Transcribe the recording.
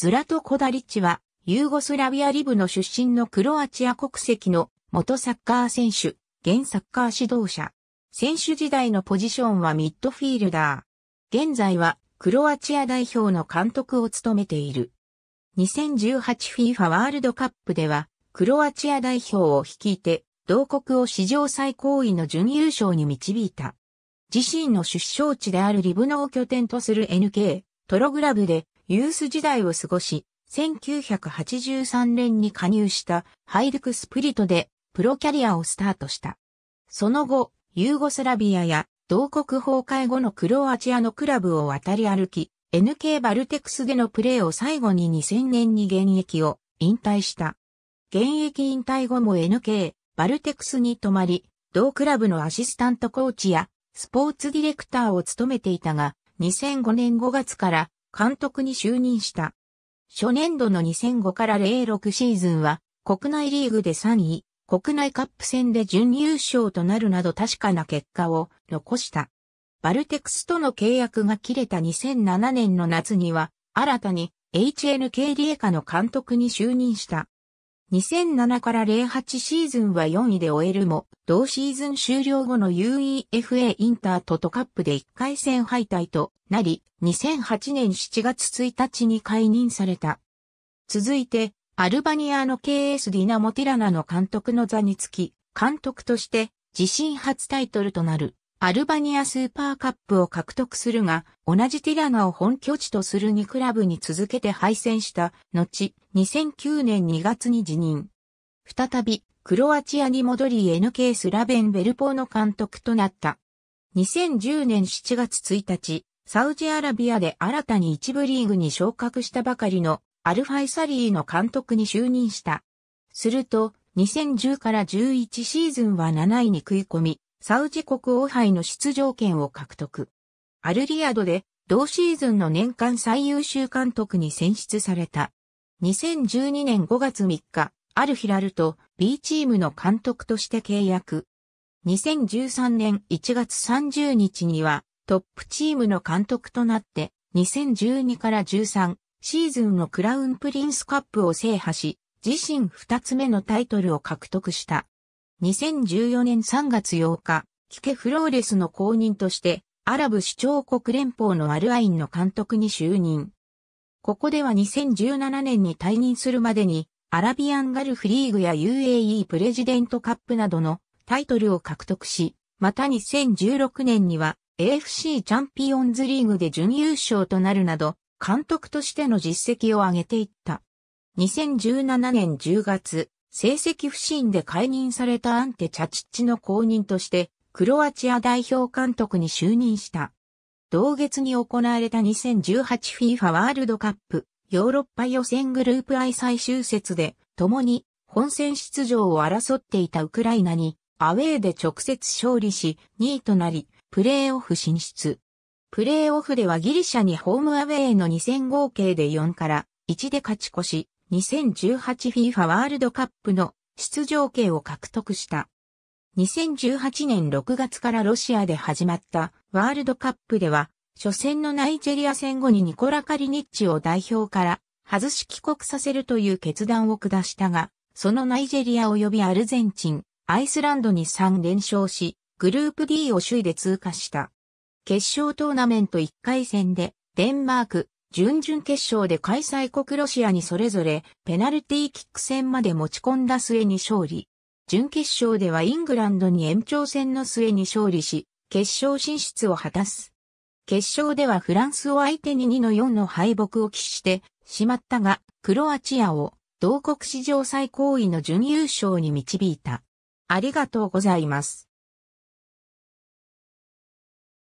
ズラト・コダリッチは、ユーゴスラビアリブの出身のクロアチア国籍の元サッカー選手、現サッカー指導者。選手時代のポジションはミッドフィールダー。現在はクロアチア代表の監督を務めている。2018FIFA ワールドカップでは、クロアチア代表を率いて、同国を史上最高位の準優勝に導いた。自身の出生地であるリブノを拠点とする NK、トログラブで、ユース時代を過ごし、1983年に加入したハイルクスプリトでプロキャリアをスタートした。その後、ユーゴスラビアや同国崩壊後のクロアチアのクラブを渡り歩き、NK バルテクスでのプレーを最後に2000年に現役を引退した。現役引退後も NK バルテクスに泊まり、同クラブのアシスタントコーチやスポーツディレクターを務めていたが、2005年5月から監督に就任した。初年度の2005から06シーズンは、国内リーグで3位、国内カップ戦で準優勝となるなど確かな結果を残した。バルテクスとの契約が切れた2007年の夏には、新たに HNK リエカの監督に就任した。2007から08シーズンは4位で終えるも、同シーズン終了後の UEFA インタートトカップで1回戦敗退となり、2008年7月1日に解任された。続いて、アルバニアの KS ディナモティラナの監督の座につき、監督として自身初タイトルとなるアルバニアスーパーカップを獲得するが、同じティラナを本拠地とする2クラブに続けて敗戦した後、2009年2月に辞任。再び、クロアチアに戻り NK スラベンベルポーの監督となった。2010年7月1日、サウジアラビアで新たに一部リーグに昇格したばかりのアルファイサリーの監督に就任した。すると、2010から11シーズンは7位に食い込み、サウジ国王杯の出場権を獲得。アルリアドで同シーズンの年間最優秀監督に選出された。2012年5月3日、アルヒラルと B チームの監督として契約。2013年1月30日にはトップチームの監督となって2012から13シーズンのクラウンプリンスカップを制覇し、自身2つ目のタイトルを獲得した。2014年3月8日、キケ・フローレスの公認として、アラブ首長国連邦のアルアインの監督に就任。ここでは2017年に退任するまでに、アラビアンガルフリーグや UAE プレジデントカップなどのタイトルを獲得し、また2016年には AFC チャンピオンズリーグで準優勝となるなど、監督としての実績を上げていった。2017年10月、成績不振で解任されたアンテ・チャチッチの後任として、クロアチア代表監督に就任した。同月に行われた 2018FIFA ワールドカップヨーロッパ予選グループ I 最終節で共に本戦出場を争っていたウクライナにアウェーで直接勝利し2位となりプレーオフ進出。プレーオフではギリシャにホームアウェーの2戦合計で4から1で勝ち越し 2018FIFA ワールドカップの出場権を獲得した。2018年6月からロシアで始まったワールドカップでは、初戦のナイジェリア戦後にニコラ・カリニッチを代表から外し帰国させるという決断を下したが、そのナイジェリア及びアルゼンチン、アイスランドに3連勝し、グループ D を首位で通過した。決勝トーナメント1回戦で、デンマーク、準々決勝で開催国ロシアにそれぞれペナルティーキック戦まで持ち込んだ末に勝利。準決勝ではイングランドに延長戦の末に勝利し、決勝進出を果たす。決勝ではフランスを相手に2の4の敗北を喫してしまったが、クロアチアを同国史上最高位の準優勝に導いた。ありがとうございます。